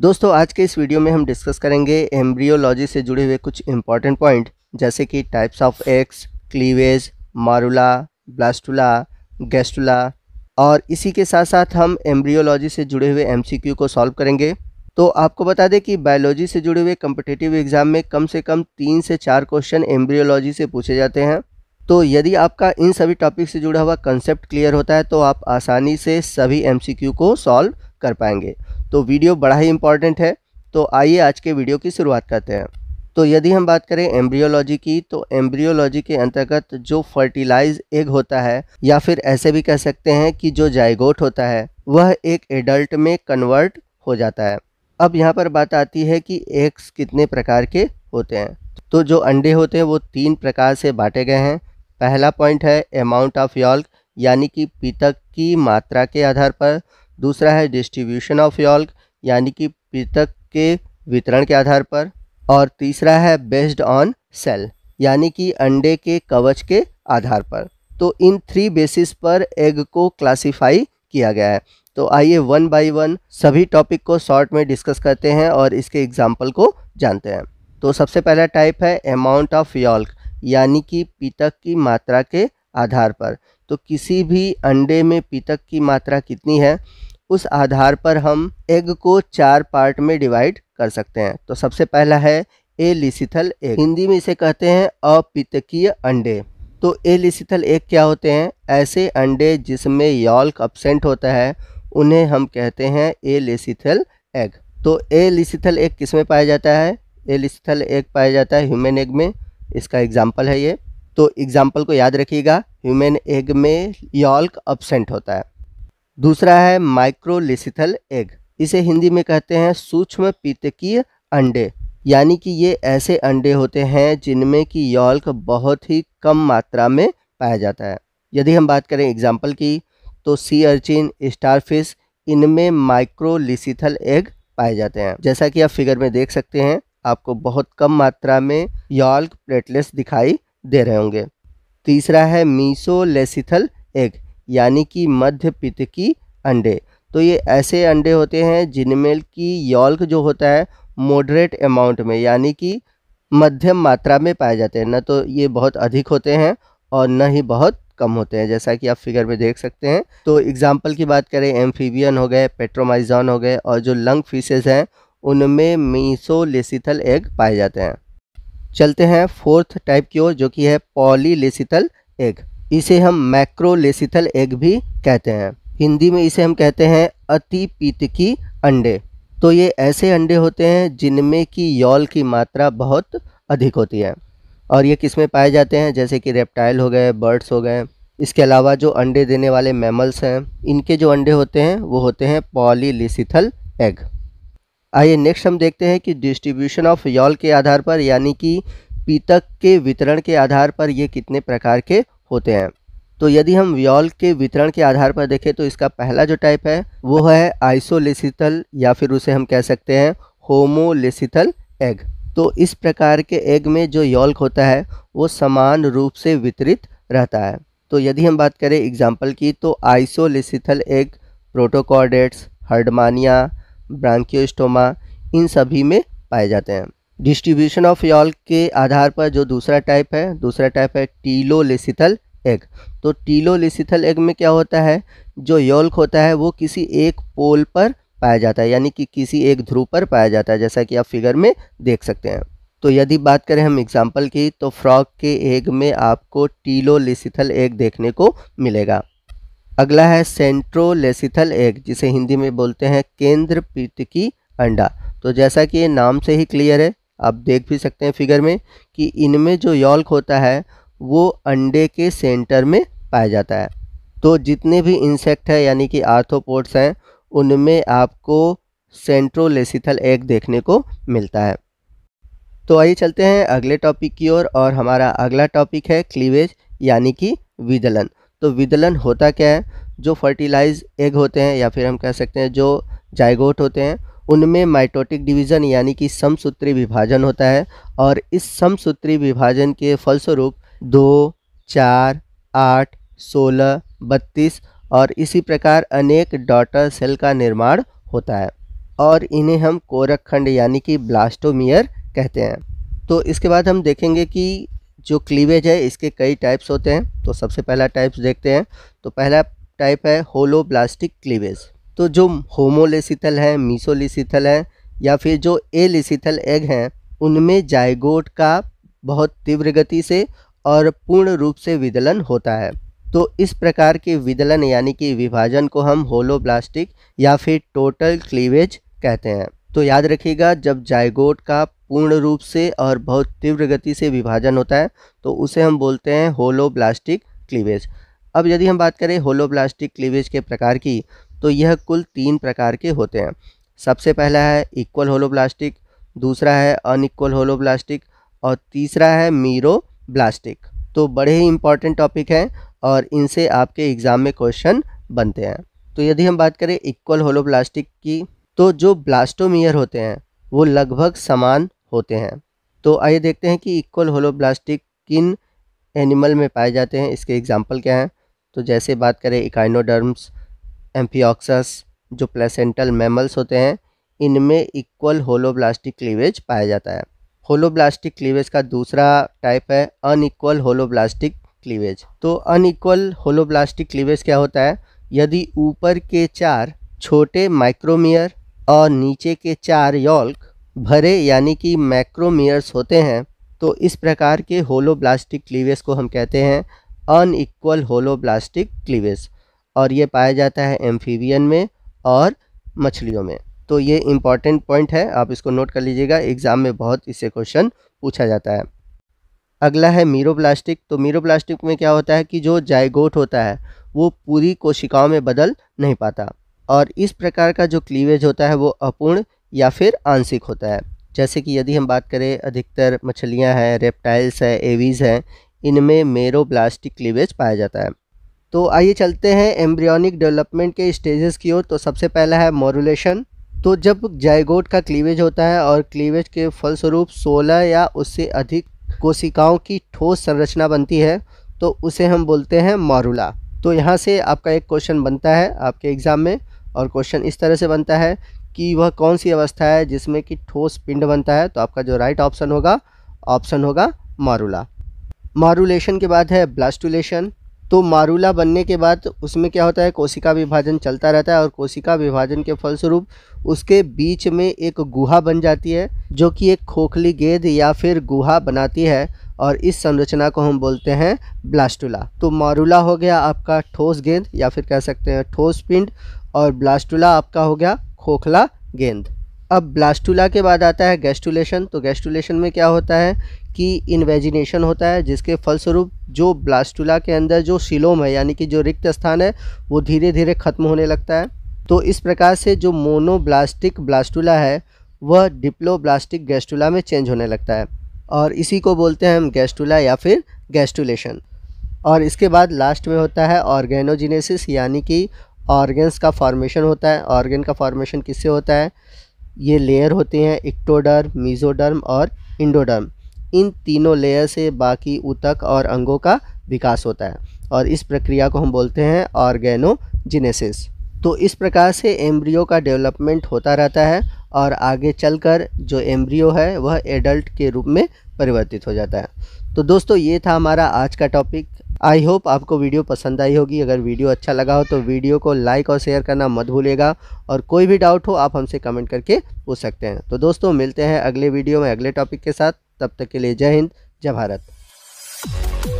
दोस्तों आज के इस वीडियो में हम डिस्कस करेंगे एम्ब्रियोलॉजी से जुड़े हुए कुछ इंपॉर्टेंट पॉइंट जैसे कि types of eggs cleavage morula blastula gastrula और इसी के साथ साथ हम एम्ब्रियोलॉजी से जुड़े हुए एम को सॉल्व करेंगे तो आपको बता दें कि बायोलॉजी से जुड़े हुए कम्पिटेटिव एग्जाम में कम से कम तीन से चार क्वेश्चन एम्ब्रियोलॉजी से पूछे जाते हैं तो यदि आपका इन सभी टॉपिक से जुड़ा हुआ कंसेप्ट क्लियर होता है तो आप आसानी से सभी एमसीक्यू को सॉल्व कर पाएंगे तो वीडियो बड़ा ही इम्पॉर्टेंट है तो आइए आज के वीडियो की शुरुआत करते हैं तो यदि हम बात करें एम्ब्रियोलॉजी की तो एम्ब्रियोलॉजी के अंतर्गत जो फर्टिलाइज एग होता है या फिर ऐसे भी कह सकते हैं कि जो जायगोट होता है वह एक एडल्ट में कन्वर्ट हो जाता है अब यहाँ पर बात आती है कि एग्स कितने प्रकार के होते हैं तो जो अंडे होते हैं वो तीन प्रकार से बांटे गए हैं पहला पॉइंट है अमाउंट ऑफ यॉल्क यानी कि पीतक की मात्रा के आधार पर दूसरा है डिस्ट्रीब्यूशन ऑफ यॉल्क यानी कि पृथक के वितरण के आधार पर और तीसरा है बेस्ड ऑन सेल यानी कि अंडे के कवच के आधार पर तो इन थ्री बेसिस पर एग को क्लासिफाई किया गया है तो आइए वन बाय वन सभी टॉपिक को शॉर्ट में डिस्कस करते हैं और इसके एग्जाम्पल को जानते हैं तो सबसे पहला टाइप है अमाउंट ऑफ यॉल्क यानी कि पीतक की मात्रा के आधार पर तो किसी भी अंडे में पीतक की मात्रा कितनी है उस आधार पर हम एग को चार पार्ट में डिवाइड कर सकते हैं तो सबसे पहला है ए लिसिथल एग हिंदी में इसे कहते हैं अपितकीय अंडे तो ए लिसिथल एग क्या होते हैं ऐसे अंडे जिसमें यॉल्क अपसेंट होता है उन्हें हम कहते हैं ए लिसिथल एग तो ए लिसिथल एग किस में पाया जाता है ए लिसिथल एग पाया जाता है ह्यूमन एग में इसका एग्जाम्पल है ये तो एग्जाम्पल को याद रखिएगा ह्यूमन एग में यॉल्क अपसेंट होता है दूसरा है माइक्रोलिसिथल एग इसे हिंदी में कहते हैं सूक्ष्म पीतकीय अंडे यानी कि ये ऐसे अंडे होते हैं जिनमें कि यौल्क बहुत ही कम मात्रा में पाया जाता है यदि हम बात करें एग्जाम्पल की तो सी अर्चिन स्टारफिश इनमें माइक्रोलिसिथल एग पाए जाते हैं जैसा कि आप फिगर में देख सकते हैं आपको बहुत कम मात्रा में यॉल्क प्लेटलेट्स दिखाई दे रहे होंगे तीसरा है मीसोलेसिथल एग यानी कि मध्य पित्त की अंडे तो ये ऐसे अंडे होते हैं जिनमें की यॉल्क जो होता है मॉडरेट अमाउंट में यानी कि मध्यम मात्रा में पाए जाते हैं न तो ये बहुत अधिक होते हैं और न ही बहुत कम होते हैं जैसा कि आप फिगर में देख सकते हैं तो एग्जाम्पल की बात करें एम्फीबियन हो गए पेट्रोमाइजॉन हो गए और जो लंग फिशेज हैं उनमें मीसोलेसिथल एग पाए जाते हैं चलते हैं फोर्थ टाइप की ओर जो कि है पॉलीलेसिथल एग इसे हम मैक्रोलेसिथल एग भी कहते हैं हिंदी में इसे हम कहते हैं अति पीतकी अंडे तो ये ऐसे अंडे होते हैं जिनमें की यौल की मात्रा बहुत अधिक होती है और ये किस में पाए जाते हैं जैसे कि रेप्टाइल हो गए बर्ड्स हो गए इसके अलावा जो अंडे देने वाले मैमल्स हैं इनके जो अंडे होते हैं वो होते हैं पॉलीलिसिथल एग आइए नेक्स्ट हम देखते हैं कि डिस्ट्रीब्यूशन ऑफ यॉल के आधार पर यानी कि पीतक के वितरण के आधार पर ये कितने प्रकार के होते हैं तो यदि हम व्योल के वितरण के आधार पर देखें तो इसका पहला जो टाइप है वो है आइसोलेसिथल या फिर उसे हम कह सकते हैं होमोलेसिथल एग तो इस प्रकार के एग में जो योल्क होता है वो समान रूप से वितरित रहता है तो यदि हम बात करें एग्जाम्पल की तो isolecithal egg protochordates Herdmania Branchiostoma इन सभी में पाए जाते हैं डिस्ट्रीब्यूशन ऑफ यॉल के आधार पर जो दूसरा टाइप है दूसरा टाइप है लेसिथल एग तो लेसिथल एग में क्या होता है जो योल्क होता है वो किसी एक पोल पर पाया जाता है यानी कि किसी एक ध्रुव पर पाया जाता है जैसा कि आप फिगर में देख सकते हैं तो यदि बात करें हम एग्जाम्पल की तो फ्रॉग के एग में आपको लेसिथल एग देखने को मिलेगा अगला है सेंट्रोलेसिथल एग जिसे हिंदी में बोलते हैं केंद्र पीत की अंडा तो जैसा कि ये नाम से ही क्लियर है आप देख भी सकते हैं फिगर में कि इनमें जो यॉल्क होता है वो अंडे के सेंटर में पाया जाता है तो जितने भी इंसेक्ट हैं यानी कि आर्थोपोड्स हैं उनमें आपको सेंट्रोलेसिथल एग देखने को मिलता है तो आइए चलते हैं अगले टॉपिक की ओर और, और हमारा अगला टॉपिक है क्लीवेज यानी कि विदलन तो विदलन होता क्या है जो फर्टिलाइज एग होते हैं या फिर हम कह सकते हैं जो जायगोट होते हैं उनमें माइटोटिक डिवीज़न यानी कि समसूत्री विभाजन होता है और इस समसूत्री विभाजन के फलस्वरूप दो चार आठ सोलह बत्तीस और इसी प्रकार अनेक डॉटर सेल का निर्माण होता है और इन्हें हम कोरक खंड यानी कि ब्लास्टोमियर कहते हैं तो इसके बाद हम देखेंगे कि जो क्लीवेज है इसके कई टाइप्स होते हैं तो सबसे पहला टाइप्स देखते हैं तो पहला टाइप है होलोब्लास्टिक क्लीवेज तो जो होमोलेसिथल हैं मीसोलेसिथल हैं या फिर जो एलेसिथल एग हैं उनमें जायगोट का बहुत तीव्र गति से और पूर्ण रूप से विदलन होता है तो इस प्रकार के विदलन यानी कि विभाजन को हम होलोब्लास्टिक या फिर टोटल क्लीवेज कहते हैं तो याद रखिएगा जब जायगोट का पूर्ण रूप से और बहुत तीव्र गति से विभाजन होता है तो उसे हम बोलते हैं होलोब्लास्टिक क्लीवेज अब यदि हम बात करें होलोब्लास्टिक क्लीवेज के प्रकार की तो यह कुल तीन प्रकार के होते हैं सबसे पहला है इक्वल होलो प्लास्टिक दूसरा है अनइक्वल होलो प्लास्टिक और तीसरा है मीरो ब्लास्टिक तो बड़े ही इंपॉर्टेंट टॉपिक हैं और इनसे आपके एग्ज़ाम में क्वेश्चन बनते हैं तो यदि हम बात करें इक्वल होलो प्लास्टिक की तो जो ब्लास्टोमियर होते हैं वो लगभग समान होते हैं तो आइए देखते हैं कि इक्वल होलो प्लास्टिक किन एनिमल में पाए जाते हैं इसके एग्जाम्पल क्या हैं तो जैसे बात करें इकाइनोडर्म्स एम्फिऑक्सस जो प्लेसेंटल मैमल्स होते हैं इनमें इक्वल होलोब्लास्टिक क्लीवेज पाया जाता है होलोब्लास्टिक क्लीवेज का दूसरा टाइप है अनइक्वल होलोब्लास्टिक क्लीवेज तो अनइक्वल होलोब्लास्टिक क्लीवेज क्या होता है यदि ऊपर के चार छोटे माइक्रोमियर और नीचे के चार यॉल्क भरे यानी कि मैक्रोमियर्स होते हैं तो इस प्रकार के होलोब्लास्टिक क्लीवेज को हम कहते हैं अनइक्वल होलोब्लास्टिक क्लीवेज और ये पाया जाता है एम्फीवियन में और मछलियों में तो ये इम्पॉर्टेंट पॉइंट है आप इसको नोट कर लीजिएगा एग्ज़ाम में बहुत इससे क्वेश्चन पूछा जाता है अगला है मीरोप्लास्टिक तो मीरोप्लास्टिक में क्या होता है कि जो जायगोट होता है वो पूरी कोशिकाओं में बदल नहीं पाता और इस प्रकार का जो क्लीवेज होता है वो अपूर्ण या फिर आंशिक होता है जैसे कि यदि हम बात करें अधिकतर मछलियाँ हैं रेप्टाइल्स हैं एवीज़ हैं इनमें मेरोब्लास्टिक क्लीवेज पाया जाता है तो आइए चलते हैं एम्ब्रियोनिक डेवलपमेंट के स्टेजेस की ओर तो सबसे पहला है मोरुलेशन तो जब जायगोट का क्लीवेज होता है और क्लीवेज के फलस्वरूप 16 या उससे अधिक कोशिकाओं की ठोस संरचना बनती है तो उसे हम बोलते हैं मॉरुला तो यहाँ से आपका एक क्वेश्चन बनता है आपके एग्ज़ाम में और क्वेश्चन इस तरह से बनता है कि वह कौन सी अवस्था है जिसमें कि ठोस पिंड बनता है तो आपका जो राइट ऑप्शन होगा ऑप्शन होगा मारूला मारूलेशन के बाद है ब्लास्टुलेशन तो मारूला बनने के बाद उसमें क्या होता है कोशिका विभाजन चलता रहता है और कोशिका विभाजन के फलस्वरूप उसके बीच में एक गुहा बन जाती है जो कि एक खोखली गेंद या फिर गुहा बनाती है और इस संरचना को हम बोलते हैं ब्लास्टुला तो मारूला हो गया आपका ठोस गेंद या फिर कह सकते हैं ठोस पिंड और ब्लास्टुला आपका हो गया खोखला गेंद अब ब्लास्टूला के बाद आता है गैस्टुलेशन तो गैस्टुलेशन में क्या होता है कि इन्वेजिनेशन होता है जिसके फलस्वरूप जो ब्लास्टूला के अंदर जो सिलोम है यानी कि जो रिक्त स्थान है वो धीरे धीरे ख़त्म होने लगता है तो इस प्रकार से जो मोनोब्लास्टिक ब्लास्टूला है वह डिप्लोब्लास्टिक गैस्टूला में चेंज होने लगता है और इसी को बोलते हैं हम गैस्टूला या फिर गैस्टुलेशन और इसके बाद लास्ट में होता है ऑर्गेनोजिनेसिस यानी कि ऑर्गेन्स का फॉर्मेशन होता है ऑर्गेन का फॉर्मेशन किससे होता है ये लेयर होते हैं इक्टोडर्म मीजोडर्म और इंडोडर्म इन तीनों लेयर से बाकी उतक और अंगों का विकास होता है और इस प्रक्रिया को हम बोलते हैं ऑर्गेनोजिनेसिस तो इस प्रकार से एम्ब्रियो का डेवलपमेंट होता रहता है और आगे चलकर जो एम्ब्रियो है वह एडल्ट के रूप में परिवर्तित हो जाता है तो दोस्तों ये था हमारा आज का टॉपिक आई होप आपको वीडियो पसंद आई होगी अगर वीडियो अच्छा लगा हो तो वीडियो को लाइक और शेयर करना मत भूलेगा और कोई भी डाउट हो आप हमसे कमेंट करके पूछ सकते हैं तो दोस्तों मिलते हैं अगले वीडियो में अगले टॉपिक के साथ तब तक के लिए जय हिंद जय भारत